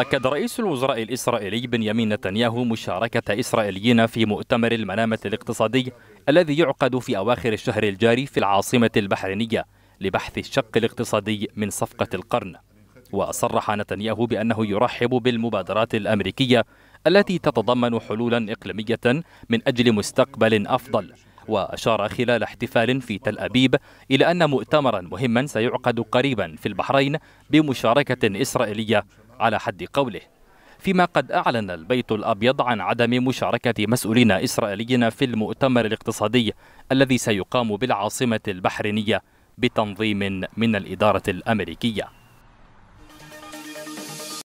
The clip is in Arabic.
أكد رئيس الوزراء الإسرائيلي بنيامين نتنياهو مشاركة إسرائيليين في مؤتمر المنامة الاقتصادي الذي يعقد في أواخر الشهر الجاري في العاصمة البحرينية لبحث الشق الاقتصادي من صفقة القرن وصرح نتنياهو بأنه يرحب بالمبادرات الأمريكية التي تتضمن حلولا إقليمية من أجل مستقبل أفضل وأشار خلال احتفال في تل أبيب إلى أن مؤتمرا مهما سيعقد قريبا في البحرين بمشاركة إسرائيلية على حد قوله فيما قد أعلن البيت الأبيض عن عدم مشاركة مسؤولين إسرائيليين في المؤتمر الاقتصادي الذي سيقام بالعاصمة البحرينية بتنظيم من الإدارة الأمريكية